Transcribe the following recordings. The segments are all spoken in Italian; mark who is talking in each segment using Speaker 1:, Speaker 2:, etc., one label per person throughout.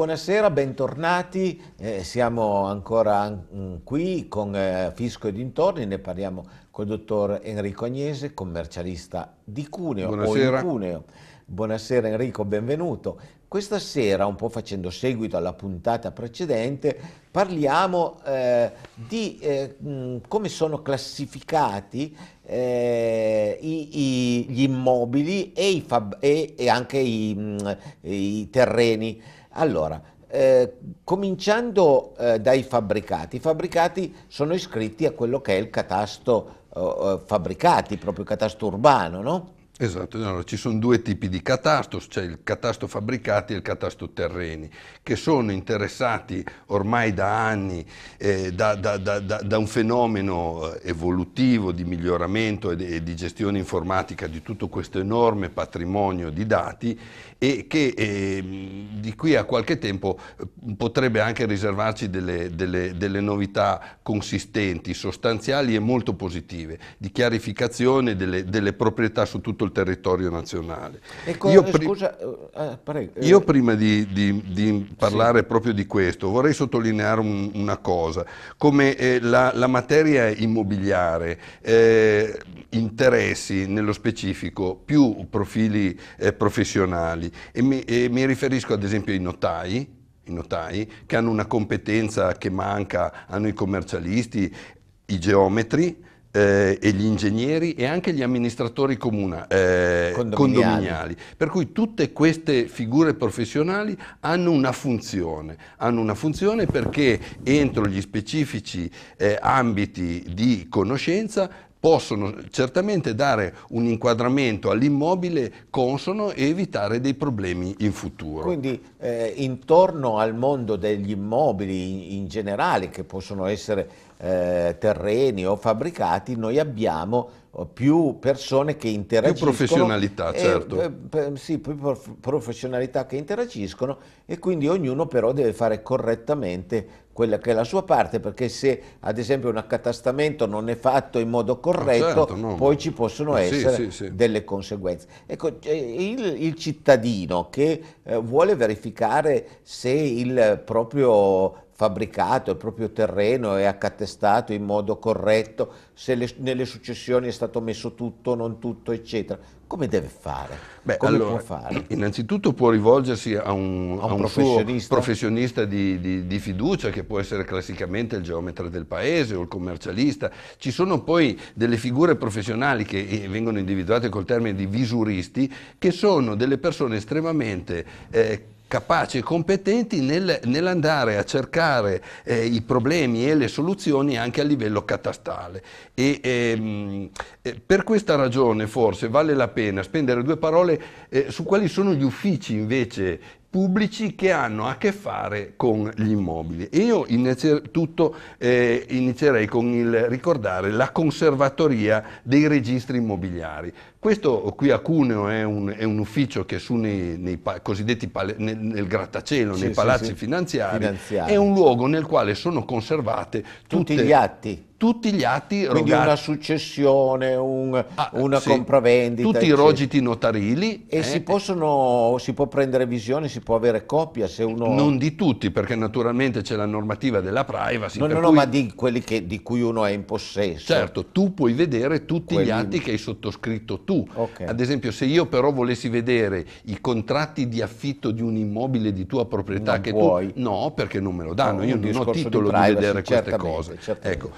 Speaker 1: buonasera, bentornati. Eh, siamo ancora mm, qui con eh, Fisco e dintorni, ne parliamo col dottor Enrico Agnese, commercialista di Cuneo. Buonasera. Cuneo. Buonasera Enrico, benvenuto. Questa sera, un po' facendo seguito alla puntata precedente, parliamo eh, di mh, eh, mm, come sono classificati eh, i, i, gli immobili e, i fab, e, e anche i, mm, i terreni allora, eh, cominciando eh, dai fabbricati, i fabbricati sono iscritti a quello che è il catasto eh, eh fabbricati, proprio il catasto urbano, no?
Speaker 2: Esatto, allora, ci sono due tipi di catasto, c'è cioè il catasto fabbricati e il catasto terreni, che sono interessati ormai da anni eh, da, da, da, da, un fenomeno eh, evolutivo di miglioramento e di, e di, gestione informatica di tutto questo enorme patrimonio di dati e che eh, di qui a qualche tempo eh, potrebbe anche riservarci delle, delle, delle novità consistenti, sostanziali e molto positive, di chiarificazione delle, delle proprietà su tutto il il territorio nazionale.
Speaker 1: Ecco, io, pri scusa, eh, eh, eh, io,
Speaker 2: prima di, di, di parlare sì. proprio di questo vorrei sottolineare un, una cosa, come eh, la, la, materia immobiliare, eh, interessi nello specifico, più profili eh, professionali e mi, e mi riferisco ad esempio ai notai, i notai, che hanno una competenza che manca, hanno i commercialisti, i geometri, eh, e gli ingegneri e anche gli amministratori comuna, eh, condominiali. condominiali. Per cui tutte queste figure professionali hanno una funzione, hanno una funzione perché entro gli specifici eh, ambiti di conoscenza possono certamente dare un inquadramento
Speaker 1: all'immobile consono e evitare dei problemi in futuro. Quindi eh, intorno al mondo degli immobili in, in generale, che possono essere eh, terreni o fabbricati, noi abbiamo più persone che interagiscono. Più professionalità, eh, certo. Eh, sì, più prof professionalità che interagiscono e quindi ognuno però deve fare correttamente quella che è la sua parte, perché se ad esempio un accatastamento non è fatto in modo ah, corretto, certo, no, poi ci possono ma... essere sì, sì, sì. delle conseguenze. Ecco, eh, il, il cittadino che eh, vuole verificare se il proprio fabbricato il proprio terreno è accatestato in modo corretto, se le, nelle successioni è stato messo tutto, non tutto, eccetera. Come deve fare? Beh, Come allora, può fare?
Speaker 2: Innanzitutto può rivolgersi a un, a un, a un professionista, professionista di, di, di, fiducia, che può essere classicamente il geometra del paese o il commercialista. Ci sono poi delle figure professionali che eh, vengono individuate col termine di visuristi, che sono delle persone estremamente... Eh, capaci e competenti nel, nell'andare a cercare eh, i problemi e le soluzioni anche a livello catastale. E, ehm, eh, per questa ragione forse vale la pena spendere due parole eh, su quali sono gli uffici invece pubblici che hanno a che fare con gli immobili. Io innanzitutto eh, inizierei con il ricordare la conservatoria dei registri immobiliari. Questo qui a Cuneo è un, è un ufficio che su nei, nei pa cosiddetti nel, nel, grattacielo, sì, nei palazzi sì. Finanziari, finanziari, è un luogo nel quale sono conservate tutte, tutti gli
Speaker 1: atti tutti gli atti Quindi una successione, un, ah, una sì. compravendita. Tutti i rogiti notarili. E eh, si, possono, si può prendere visione, si può avere copia se uno... Non di
Speaker 2: tutti, perché naturalmente c'è la normativa della privacy. No, no, no, cui... ma di quelli che, di cui uno è in possesso. Certo, tu puoi vedere tutti quelli... gli atti che hai sottoscritto tu. Okay. Ad esempio, se io però volessi vedere i contratti di affitto di un immobile di tua proprietà non che puoi. tu... No, perché non me lo danno, no, io non ho titolo di, privacy, di vedere queste cose. Ecco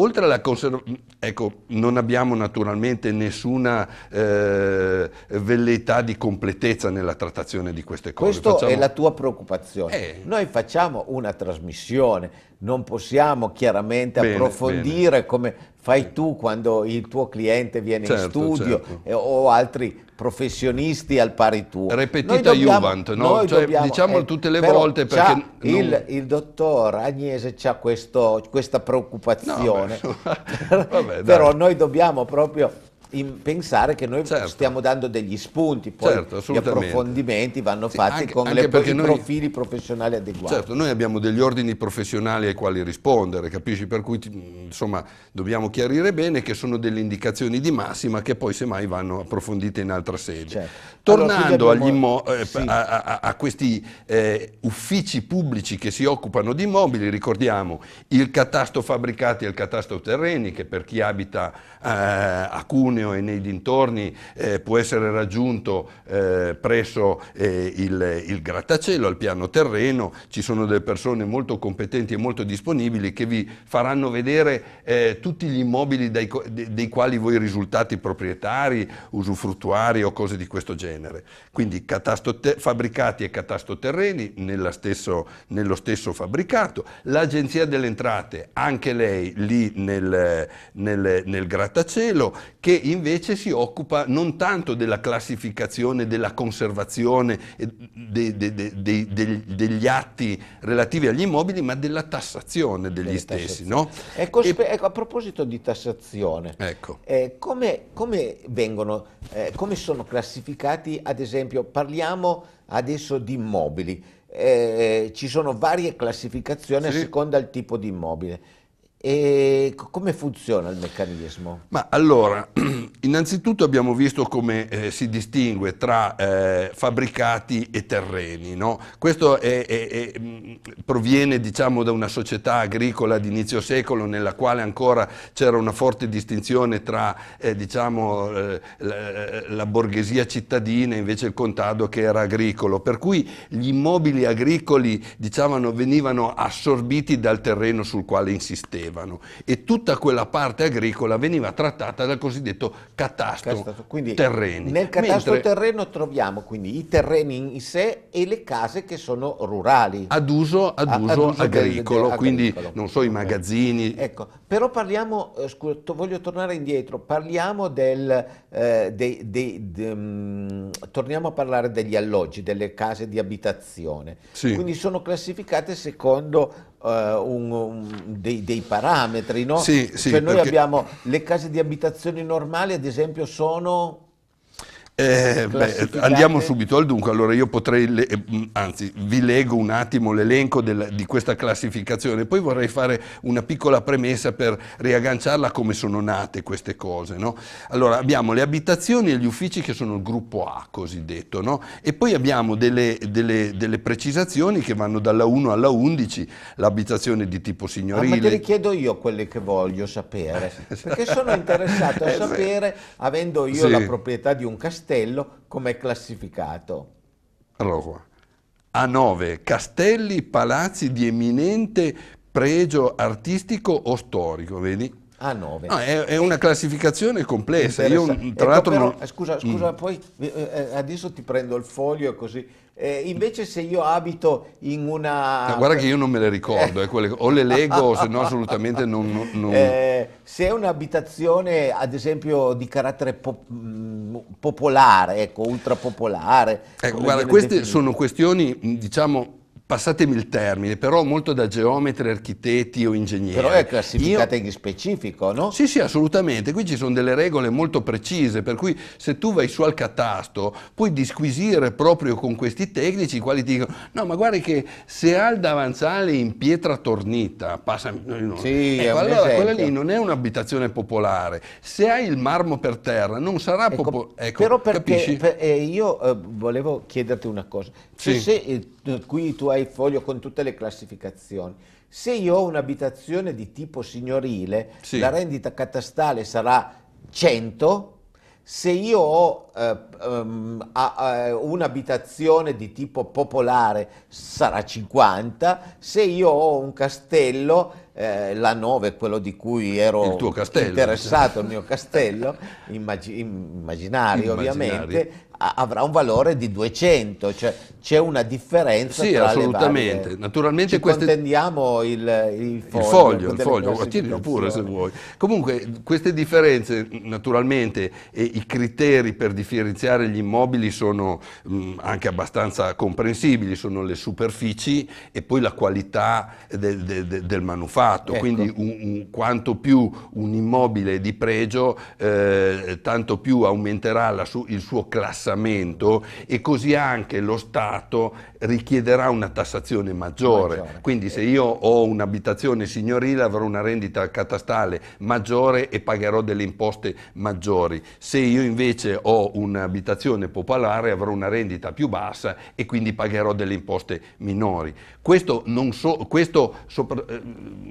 Speaker 2: oltre alla conservazione, ecco, non abbiamo naturalmente nessuna
Speaker 1: eh, velleità di completezza nella trattazione di queste cose. Questa facciamo... è la tua preoccupazione. Eh. Noi facciamo una trasmissione, non possiamo chiaramente bene, approfondire bene. come fai tu quando il tuo cliente viene certo, in studio certo. eh, o altri professionisti al pari tuo. Ripetita dobbiamo, Juvent, no? Cioè, dobbiamo, diciamo eh, tutte le volte perché... Non... Il, il, dottor Agnese ha questa preoccupazione, no,
Speaker 2: vabbè, però
Speaker 1: noi dobbiamo proprio pensare che noi certo. stiamo dando degli spunti, poi certo, gli approfondimenti vanno sì, fatti anche, con anche le, i noi, profili professionali adeguati. Certo,
Speaker 2: noi abbiamo degli ordini professionali ai quali rispondere, capisci? Per cui insomma dobbiamo chiarire bene che sono delle indicazioni di massima che poi semmai vanno approfondite in altra sede. Certo. Tornando allora, abbiamo, eh, sì. a, a, a, questi eh, uffici pubblici che si occupano di immobili, ricordiamo il catasto fabbricati e il catasto terreni che per chi abita eh, a Cuneo Cuneo e nei dintorni eh, può essere raggiunto eh, presso eh, il, il, grattacielo, al piano terreno, ci sono delle persone molto competenti e molto disponibili che vi faranno vedere eh, tutti gli immobili dai, dei quali voi risultate proprietari, usufruttuari o cose di questo genere. Quindi fabbricati e catastoterreni stesso, nello stesso fabbricato, l'Agenzia delle Entrate, anche lei lì nel, nel, nel grattacielo, che invece si occupa non tanto della classificazione, della conservazione de, de, de, degli atti relativi agli immobili, ma della tassazione degli Delle stessi. No? Ecco, e,
Speaker 1: ecco, a proposito di tassazione, ecco. eh, come, come, vengono, eh, come sono classificati, ad esempio, parliamo adesso di immobili, eh, ci sono varie classificazioni sì. a seconda del tipo di immobile. E come funziona il meccanismo?
Speaker 2: Ma allora, innanzitutto abbiamo visto come eh, si distingue tra eh, fabbricati e terreni. No? Questo è, è, è, proviene diciamo, da una società agricola d'inizio secolo nella quale ancora c'era una forte distinzione tra eh, diciamo, eh, la, la, borghesia cittadina e invece il contado che era agricolo. Per cui gli immobili agricoli diciamo, venivano assorbiti dal terreno sul quale insisteva avevano e tutta quella parte agricola veniva trattata dal cosiddetto catastro, catastro. Quindi terreni. Nel catastro Mentre,
Speaker 1: terreno troviamo quindi i terreni in sé e le case che sono rurali. Ad uso, ad ad uso agricolo, agricolo, quindi
Speaker 2: non so i magazzini. Ecco,
Speaker 1: però parliamo, eh, scusa, voglio tornare indietro, parliamo del, eh, dei, dei, de, um, torniamo a parlare degli alloggi, delle case di abitazione. Sì. Quindi sono classificate secondo uh, un, un, dei, dei, parametri, no? Sì, sì, cioè noi perché... abbiamo le case di abitazione normali, ad esempio, sono
Speaker 2: eh, beh, andiamo subito al dunque, allora io potrei, le, eh, mm, anzi vi leggo un attimo l'elenco di questa classificazione, poi vorrei fare una piccola premessa per riagganciarla a come sono nate queste cose. No? Allora abbiamo le abitazioni e gli uffici che sono il gruppo A cosiddetto no? e poi abbiamo delle, delle, delle, precisazioni che vanno dalla 1 alla 11, l'abitazione di tipo signorile. Ah, ma te le
Speaker 1: chiedo io quelle che
Speaker 2: voglio sapere, perché sono interessato a eh,
Speaker 1: sapere, avendo io sì. la proprietà di un castello, castello come è classificato.
Speaker 2: Allora qua. A 9. Castelli, palazzi di eminente pregio artistico o storico, vedi? A 9. Ah, è, è, una classificazione complessa. Io, tra ecco, l'altro, non... scusa, scusa mm.
Speaker 1: poi eh, eh, adesso ti prendo il foglio così eh, invece se io abito in una... No, guarda che io
Speaker 2: non me le ricordo, eh, quelle... o le leggo o se no assolutamente non... non... Eh,
Speaker 1: se è un'abitazione ad esempio di carattere pop... Mm, popolare, ecco, ultrapopolare... Ecco, guarda, queste definite. sono
Speaker 2: questioni mm, diciamo passatemi il termine, però molto da geometri, architetti o ingegneri. Però è classificata Io... in specifico, no? Sì, sì, assolutamente. Qui ci sono delle regole molto precise, per cui se tu vai su al catasto puoi disquisire proprio con questi tecnici, i quali ti dicono, no, ma guardi che se ha il davanzale in pietra tornita, passa... No, sì, ecco, allora quella lì non è un'abitazione popolare. Se hai il marmo per terra non sarà ecco, popolare. Ecco, però perché
Speaker 1: per, eh, io eh, volevo chiederti una cosa. Cioè, sì. se, eh, qui tu hai il foglio con tutte le classificazioni. Se io ho un'abitazione di tipo signorile, sì. la rendita catastale sarà 100, se io ho eh, um, un'abitazione di tipo popolare sarà 50, se io ho un castello, eh, la 9 quello di cui ero interessato, il mio castello, immag- immaginario, immaginario ovviamente, avrà un valore di 200, cioè c'è una differenza sì, assolutamente. Varie... Naturalmente Ci queste... contendiamo il, il foglio. Il foglio, attiralo pure
Speaker 2: se vuoi. Comunque queste differenze naturalmente e i criteri per differenziare gli immobili sono mh, anche abbastanza comprensibili, sono le superfici e poi la qualità del, del, del manufatto, ecco. quindi un, un, quanto più un immobile è di pregio eh, tanto più aumenterà su, il suo classamento tassamento e così anche lo Stato richiederà una tassazione maggiore. maggiore. Quindi se io ho un'abitazione signorile avrò una rendita catastale maggiore e pagherò delle imposte maggiori. Se io invece ho un'abitazione popolare avrò una rendita più bassa e quindi pagherò delle imposte minori. Questo, so, questo sopra,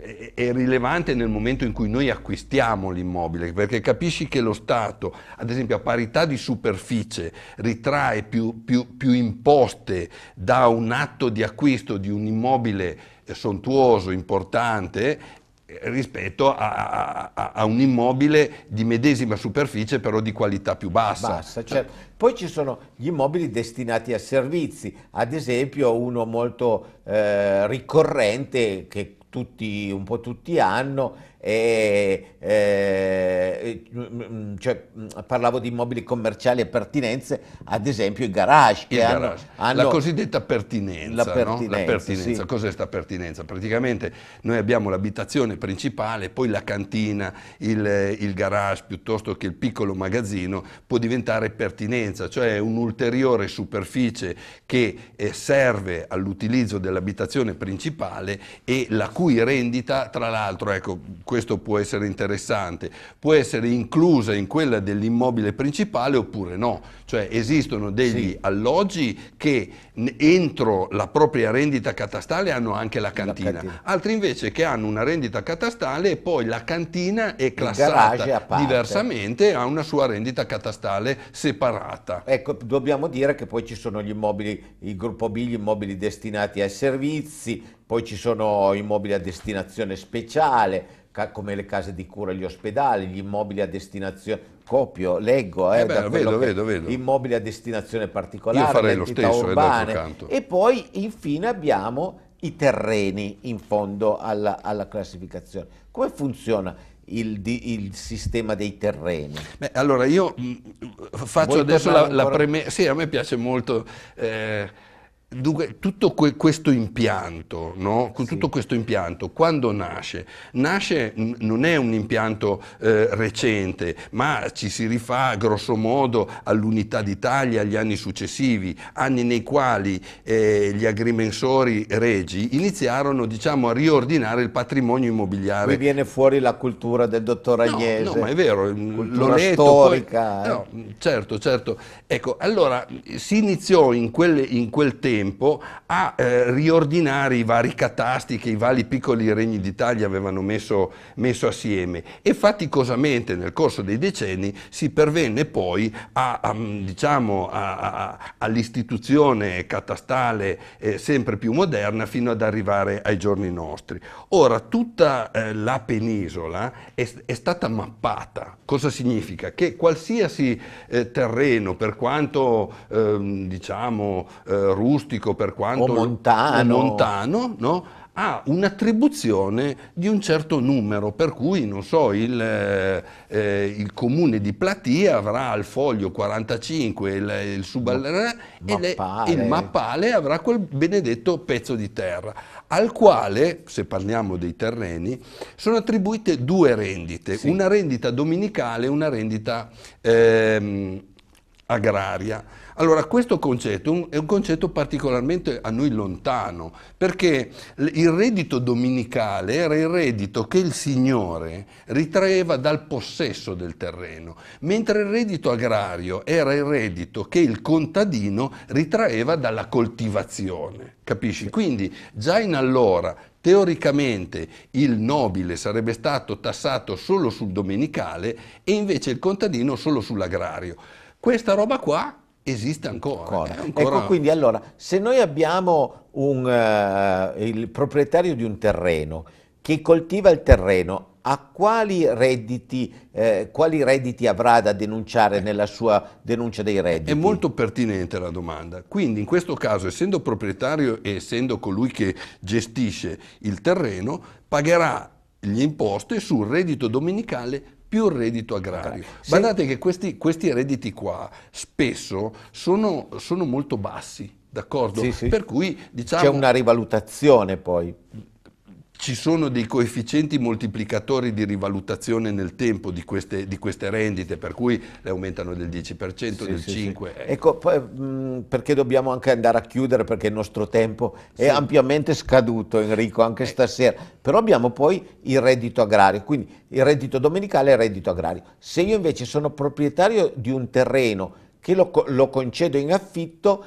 Speaker 2: eh, è rilevante nel momento in cui noi acquistiamo l'immobile, perché capisci che lo Stato, ad esempio a parità di superficie, ritrae più, più, più imposte da un atto di acquisto di un immobile eh, sontuoso, importante, eh, rispetto
Speaker 1: a, a, a, un immobile di medesima superficie però di qualità più bassa. bassa certo. Poi ci sono gli immobili destinati a servizi, ad esempio uno molto eh, ricorrente che tutti, un po' tutti hanno e, eh, cioè, mm, parlavo di immobili commerciali e pertinenze, ad esempio i garage. Che hanno, garage. Hanno la cosiddetta
Speaker 2: pertinenza. La pertinenza, no? pertinenza. Sì. cos'è questa pertinenza? Praticamente noi abbiamo l'abitazione principale, poi la cantina, il, il garage piuttosto che il piccolo magazzino può diventare pertinenza, cioè un'ulteriore superficie che eh, serve all'utilizzo dell'abitazione principale e la cui rendita, tra l'altro, ecco, questo può essere interessante, può essere inclusa in quella dell'immobile principale oppure no, cioè esistono degli sì. alloggi che entro la propria rendita catastale hanno anche la cantina. la cantina, altri invece che hanno una rendita catastale e poi la cantina è
Speaker 1: classata diversamente, ha una sua rendita catastale separata. Ecco, dobbiamo dire che poi ci sono gli immobili, il gruppo B, gli immobili destinati ai servizi, poi ci sono immobili a destinazione speciale, come le case di cura, gli ospedali, gli immobili a destinazione, copio, leggo, eh, eh beh, vedo, vedo, vedo. immobili a destinazione particolare, Io farei lo stesso, eh, urbane, e poi infine abbiamo i terreni in fondo alla, alla classificazione. Come funziona? Il, il, sistema dei terreni. Beh, allora io mm, faccio Vuoi adesso la, la premessa,
Speaker 2: sì a me piace molto eh, Dunque, tutto que- questo impianto, no? sì. questo impianto, quando nasce? Nasce, n- non è un impianto eh, recente, ma ci si rifà grosso modo all'unità d'Italia, agli anni successivi, anni nei quali eh, gli agrimensori regi iniziarono diciamo, a riordinare il patrimonio immobiliare. Qui viene fuori la
Speaker 1: cultura del dottor Agnese. No, no ma è
Speaker 2: vero, mm, cultura storica. Poi, eh. no, certo, certo. Ecco, allora si iniziò in quel, in quel tempo tempo a eh, riordinare i vari catasti che i vari piccoli regni d'Italia avevano messo, messo, assieme e faticosamente nel corso dei decenni si pervenne poi a, mm, diciamo, all'istituzione catastale eh, sempre più moderna fino ad arrivare ai giorni nostri. Ora tutta eh, la penisola è, è, stata mappata. Cosa significa? Che qualsiasi eh, terreno, per quanto ehm, diciamo eh, rustico, rustico per quanto... O montano. O montano, no? ha un'attribuzione di un certo numero, per cui non so, il, eh, eh il comune di Platia avrà al foglio 45 il, il subalterra e le, il mappale avrà quel benedetto pezzo di terra, al quale, se parliamo dei terreni, sono attribuite due rendite, sì. una rendita dominicale e una rendita... Ehm, agraria. Allora questo concetto è un concetto particolarmente a noi lontano, perché il reddito dominicale era il reddito che il signore ritraeva dal possesso del terreno, mentre il reddito agrario era il reddito che il contadino ritraeva dalla coltivazione. Capisci? Quindi già in allora Teoricamente il nobile sarebbe stato tassato solo sul domenicale e invece il contadino solo sull'agrario. Questa roba qua esiste ancora. Eh, ancora.
Speaker 1: ancora... Ecco, quindi allora, se noi abbiamo un, uh, il proprietario di un terreno che coltiva il terreno, a quali redditi, eh, quali redditi avrà da denunciare eh. nella sua denuncia dei redditi? È
Speaker 2: molto pertinente la domanda. Quindi in questo caso, essendo proprietario e essendo colui che gestisce il terreno, pagherà le imposte sul reddito dominicale più il reddito agrario. Sì. Guardate che questi, questi, redditi qua spesso sono, sono molto bassi, d'accordo? Sì, sì. Per cui diciamo... C'è una rivalutazione poi ci sono dei coefficienti moltiplicatori di rivalutazione nel tempo di queste, di queste rendite, per cui le aumentano del 10%, sì, del sì, 5%. Sì. Ecco.
Speaker 1: ecco, poi, mm, perché dobbiamo anche andare a chiudere, perché il nostro tempo è ampiamente scaduto, Enrico, anche eh. stasera. Però abbiamo poi il reddito agrario, quindi il reddito domenicale e il reddito agrario. Se io invece sono proprietario di un terreno che lo, lo concedo in affitto,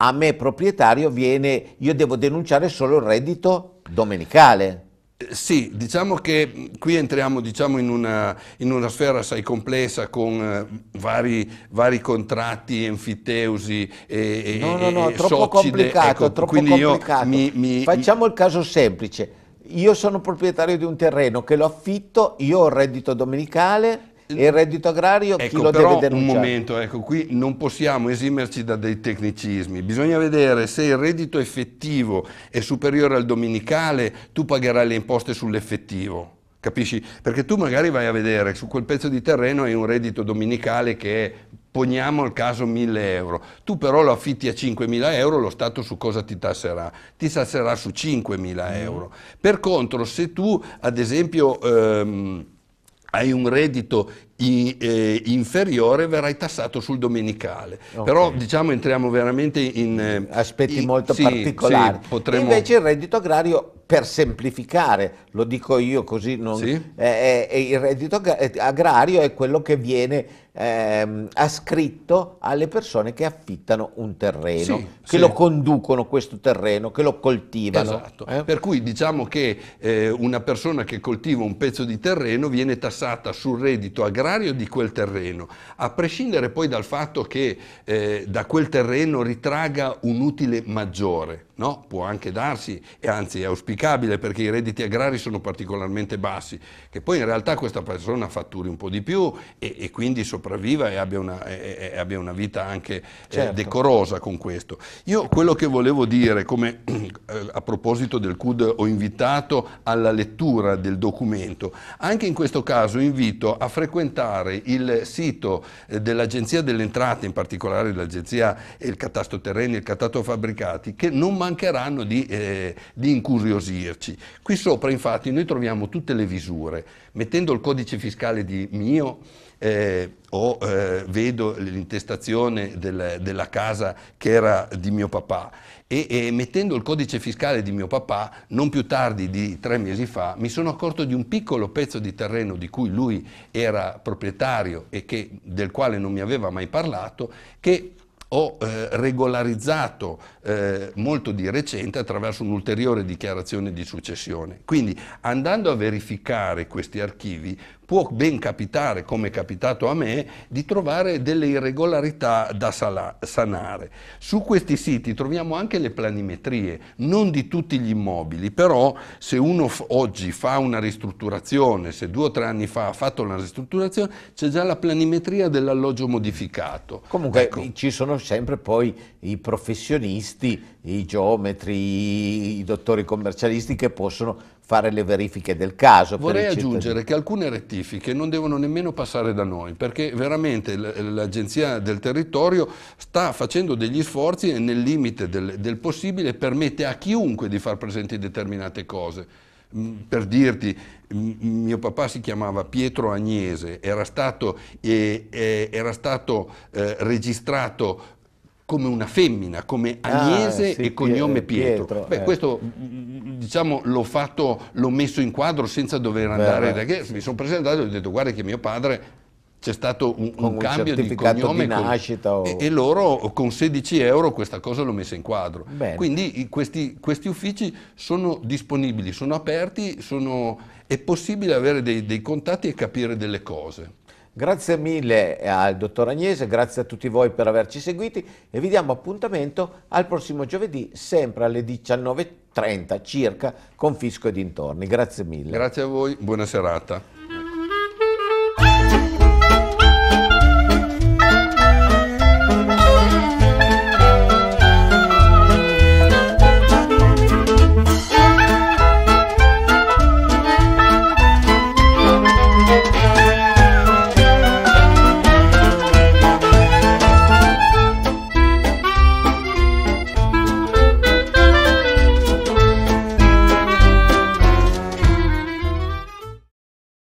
Speaker 1: a me proprietario viene, io devo denunciare solo il reddito domenicale. Eh, sì, diciamo che qui
Speaker 2: entriamo diciamo, in, una, in, una, sfera assai complessa con uh, vari, vari, contratti, enfiteusi e, no, no, no, e troppo ecco, complicato, ecco, troppo complicato.
Speaker 1: Mi, mi, Facciamo il caso semplice. Io sono proprietario di un terreno che lo affitto, io ho il reddito domenicale e il reddito agrario ecco, chi lo però, deve denunciare? Un
Speaker 2: momento, ecco, qui non possiamo esimerci da dei tecnicismi. Bisogna vedere se il reddito effettivo è superiore al dominicale, tu pagherai le imposte sull'effettivo. Capisci? Perché tu magari vai a vedere su quel pezzo di terreno hai un reddito dominicale che è poniamo il caso 1000 euro, tu però lo affitti a 5.000 euro, lo Stato su cosa ti tasserà? Ti tasserà su 5.000 mm. euro. Per contro, se tu ad esempio... Ehm, hai un reddito in, eh, inferiore verrai tassato sul domenicale. Okay. Però diciamo entriamo veramente in eh, aspetti in, molto sì, particolari. Sì, potremmo... Invece
Speaker 1: il reddito agrario per semplificare, lo dico io così, non, sì. eh, eh, il reddito eh, agrario è quello che viene ehm, ascritto alle persone che affittano un terreno, sì, che sì. lo conducono questo terreno, che
Speaker 2: lo coltivano. Esatto, eh? per cui diciamo che eh, una persona che coltiva un pezzo di terreno viene tassata sul reddito agrario contrario di quel terreno, a prescindere poi dal fatto che eh, da quel terreno ritraga un utile maggiore. No, può anche darsi, e anzi è auspicabile perché i redditi agrari sono particolarmente bassi, che poi in realtà questa persona fatturi un po' di più e, e quindi sopravviva e abbia una, e, e abbia una vita anche eh, certo. eh, decorosa con questo. Io quello che volevo dire, come eh, a proposito del CUD ho invitato alla lettura del documento, anche in questo caso invito a frequentare il sito eh, dell'Agenzia delle Entrate, in particolare l'Agenzia e il Catasto Terreni e il Catasto Fabbricati, che non manca mancheranno di, eh, di incuriosirci. Qui sopra infatti noi troviamo tutte le visure, mettendo il codice fiscale di mio, eh, o eh, vedo l'intestazione del, della casa che era di mio papà e, e, mettendo il codice fiscale di mio papà non più tardi di tre mesi fa mi sono accorto di un piccolo pezzo di terreno di cui lui era proprietario e che, del quale non mi aveva mai parlato che ho eh, regolarizzato eh, molto di recente attraverso un'ulteriore dichiarazione di successione. Quindi andando a verificare questi archivi può ben capitare, come è capitato a me, di trovare delle irregolarità da sanare. Su questi siti troviamo anche le planimetrie, non di tutti gli immobili, però se uno oggi fa una ristrutturazione, se due o tre anni fa ha fatto una ristrutturazione, c'è già la planimetria dell'alloggio modificato.
Speaker 1: Comunque ecco. ci sono sempre poi i professionisti, i geometri, i dottori commercialisti che possono fare le verifiche del caso. Vorrei aggiungere
Speaker 2: che alcune rettifiche non devono nemmeno passare da noi, perché veramente l'Agenzia del Territorio sta facendo degli sforzi e nel limite del, del possibile permette a chiunque di far presenti determinate cose. Mm, per dirti, mio papà si chiamava Pietro Agnese, era stato, eh, era stato eh, registrato come una femmina, come ah, Agnese ah, sì, e cognome Pietro. Pietro Beh, eh. questo mm, mm, diciamo, l'ho fatto, l'ho messo in quadro senza dover andare Beh, da sì. Mi sono presentato e ho detto guarda che mio padre c'è stato un, un, un cambio di cognome di nascita, con, o... e, e, loro con 16 euro questa cosa l'ho messa in quadro. Bene. Quindi questi, questi, uffici sono disponibili, sono aperti, sono, è possibile avere dei,
Speaker 1: dei contatti e capire delle cose. Grazie mille al dottor Agnese, grazie a tutti voi per averci seguiti e vi diamo appuntamento al prossimo giovedì, sempre alle 19.30 circa, con Fisco e dintorni. Grazie mille. Grazie a voi, buona serata.